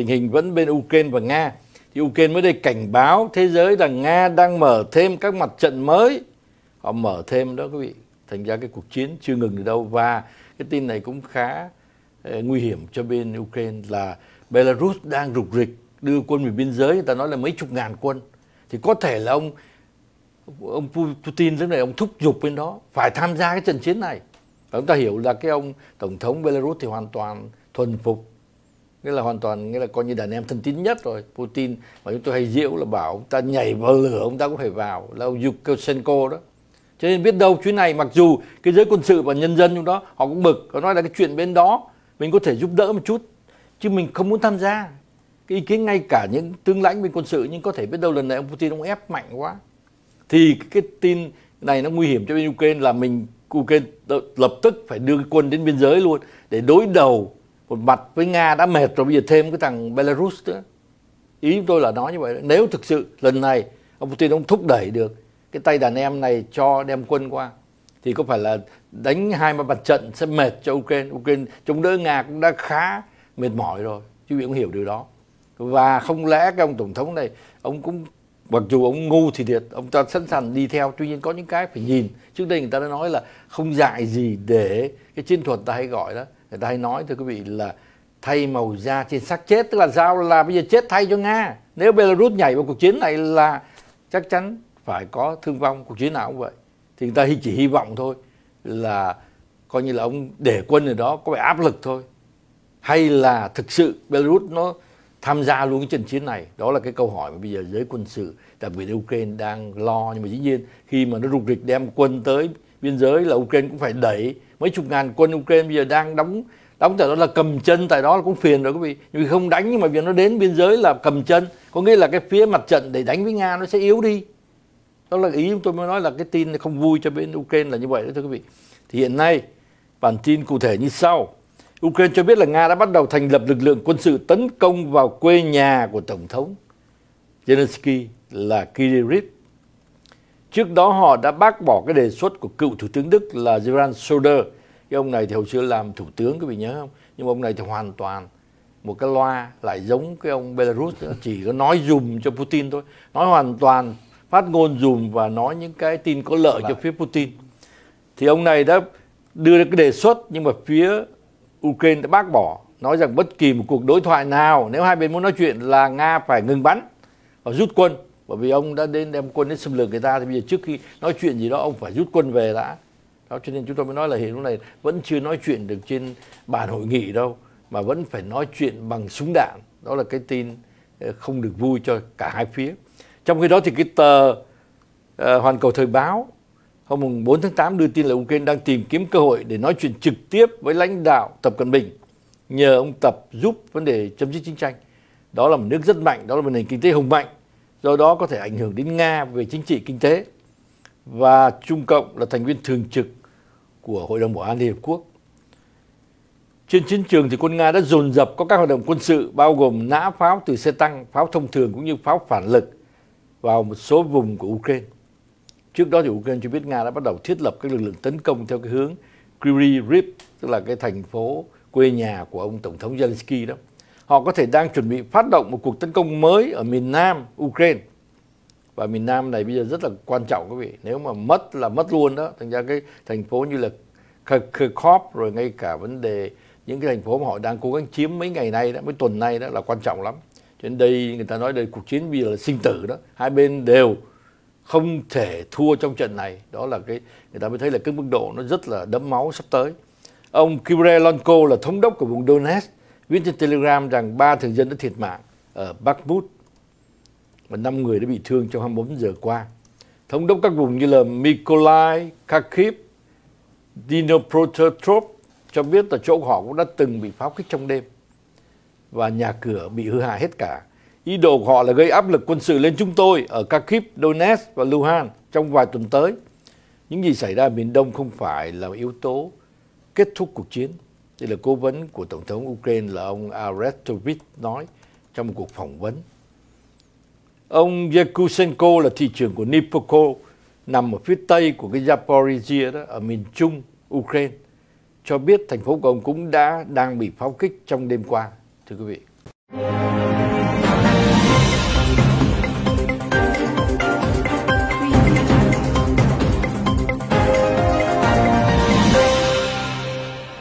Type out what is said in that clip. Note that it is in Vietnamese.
tình hình vẫn bên Ukraine và Nga thì Ukraine mới đây cảnh báo thế giới là Nga đang mở thêm các mặt trận mới họ mở thêm đó quý vị thành ra cái cuộc chiến chưa ngừng được đâu và cái tin này cũng khá ờ, nguy hiểm cho bên Ukraine là Belarus đang rục rịch đưa quân về biên giới người ta nói là mấy chục ngàn quân thì có thể là ông ông Putin lúc này ông thúc giục bên đó phải tham gia cái trận chiến này và chúng ta hiểu là cái ông tổng thống Belarus thì hoàn toàn thuần phục nghĩa là hoàn toàn nghĩa là coi như đàn em thân tín nhất rồi Putin mà chúng tôi hay diễu là bảo ông ta nhảy vào lửa ông ta cũng phải vào là ông Yushchenko đó cho nên biết đâu chuyến này mặc dù cái giới quân sự và nhân dân chúng đó họ cũng bực họ nói là cái chuyện bên đó mình có thể giúp đỡ một chút chứ mình không muốn tham gia cái ý kiến ngay cả những tướng lãnh bên quân sự nhưng có thể biết đâu lần này ông Putin ông ép mạnh quá thì cái tin này nó nguy hiểm cho bên Ukraine là mình Ukraine lập tức phải đưa quân đến biên giới luôn để đối đầu một mặt với nga đã mệt rồi bây giờ thêm cái thằng belarus nữa ý chúng tôi là nói như vậy nếu thực sự lần này ông putin ông thúc đẩy được cái tay đàn em này cho đem quân qua thì có phải là đánh hai ba mặt trận sẽ mệt cho ukraine ukraine chống đỡ nga cũng đã khá mệt mỏi rồi chứ vị cũng hiểu điều đó và không lẽ cái ông tổng thống này ông cũng mặc dù ông ngu thì thiệt ông ta sẵn sàng đi theo tuy nhiên có những cái phải nhìn trước đây người ta đã nói là không dạy gì để cái chiến thuật ta hay gọi đó người ta hay nói thưa quý vị là thay màu da trên xác chết tức là sao là bây giờ chết thay cho nga nếu belarus nhảy vào cuộc chiến này là chắc chắn phải có thương vong cuộc chiến nào cũng vậy thì người ta chỉ hy vọng thôi là coi như là ông để quân ở đó có phải áp lực thôi hay là thực sự belarus nó tham gia luôn cái trận chiến này đó là cái câu hỏi mà bây giờ giới quân sự đặc biệt ukraine đang lo nhưng mà dĩ nhiên khi mà nó rục rịch đem quân tới biên giới là Ukraine cũng phải đẩy mấy chục ngàn quân Ukraine bây giờ đang đóng đóng tại đó là cầm chân tại đó là cũng phiền rồi quý vị vì không đánh nhưng mà vì nó đến biên giới là cầm chân có nghĩa là cái phía mặt trận để đánh với nga nó sẽ yếu đi đó là ý chúng tôi mới nói là cái tin không vui cho bên ukraine là như vậy đó thưa quý vị thì hiện nay bản tin cụ thể như sau ukraine cho biết là nga đã bắt đầu thành lập lực lượng quân sự tấn công vào quê nhà của tổng thống zelensky là kirill Trước đó họ đã bác bỏ cái đề xuất của cựu Thủ tướng Đức là Gerhard Schröder. Cái ông này thì hồi xưa làm Thủ tướng quý vị nhớ không? Nhưng mà ông này thì hoàn toàn một cái loa lại giống cái ông Belarus chỉ có nói dùm cho Putin thôi. Nói hoàn toàn phát ngôn dùm và nói những cái tin có lợi cho phía Putin. Thì ông này đã đưa ra cái đề xuất nhưng mà phía Ukraine đã bác bỏ nói rằng bất kỳ một cuộc đối thoại nào nếu hai bên muốn nói chuyện là Nga phải ngừng bắn và rút quân bởi vì ông đã đến đem quân đến xâm lược người ta thì bây giờ trước khi nói chuyện gì đó ông phải rút quân về đã đó cho nên chúng tôi mới nói là hiện lúc này vẫn chưa nói chuyện được trên bàn hội nghị đâu mà vẫn phải nói chuyện bằng súng đạn đó là cái tin ờ, không được vui cho cả hai phía trong khi đó thì cái tờ uh, hoàn cầu thời báo hôm mùng 4 tháng 8 đưa tin là Ukraine đang tìm kiếm cơ hội để nói chuyện trực tiếp với lãnh đạo Tập Cận Bình nhờ ông Tập giúp vấn đề chấm dứt chiến tranh. Đó là một nước rất mạnh, đó là một nền kinh tế hùng mạnh do đó có thể ảnh hưởng đến Nga về chính trị kinh tế và Trung Cộng là thành viên thường trực của Hội đồng Bảo an Liên Hợp Quốc. Trên chiến trường thì quân Nga đã dồn dập có các hoạt động quân sự bao gồm nã pháo từ xe tăng, pháo thông thường cũng như pháo phản lực vào một số vùng của Ukraine. Trước đó thì Ukraine cho biết Nga đã bắt đầu thiết lập các lực lượng tấn công theo cái hướng Kryvyi Rih, tức là cái thành phố quê nhà của ông Tổng thống Zelensky đó họ có thể đang chuẩn bị phát động một cuộc tấn công mới ở miền Nam Ukraine. Và miền Nam này bây giờ rất là quan trọng quý vị. Nếu mà mất là mất luôn đó. Thành ra cái thành phố như là Kharkov rồi ngay cả vấn đề những cái thành phố mà họ đang cố gắng chiếm mấy ngày nay đó, mấy tuần nay đó là quan trọng lắm. Cho nên đây người ta nói đây cuộc chiến bây giờ là sinh tử đó. Hai bên đều không thể thua trong trận này. Đó là cái người ta mới thấy là cái mức độ nó rất là đẫm máu sắp tới. Ông Kirilenko là thống đốc của vùng Donetsk viết trên Telegram rằng ba thường dân đã thiệt mạng ở Bakhmut và năm người đã bị thương trong 24 giờ qua. Thống đốc các vùng như là Mykolaiv, Kharkiv, Dnipropetrovsk cho biết là chỗ họ cũng đã từng bị pháo kích trong đêm và nhà cửa bị hư hại hết cả. Ý đồ của họ là gây áp lực quân sự lên chúng tôi ở Kharkiv, Donetsk và Luhansk trong vài tuần tới. Những gì xảy ra ở miền Đông không phải là yếu tố kết thúc cuộc chiến đây là cố vấn của Tổng thống Ukraine là ông Aretovich nói trong một cuộc phỏng vấn. Ông Yakusenko là thị trưởng của Nipoko nằm ở phía tây của cái Zaporizhia đó, ở miền trung Ukraine cho biết thành phố của ông cũng đã đang bị pháo kích trong đêm qua thưa quý vị.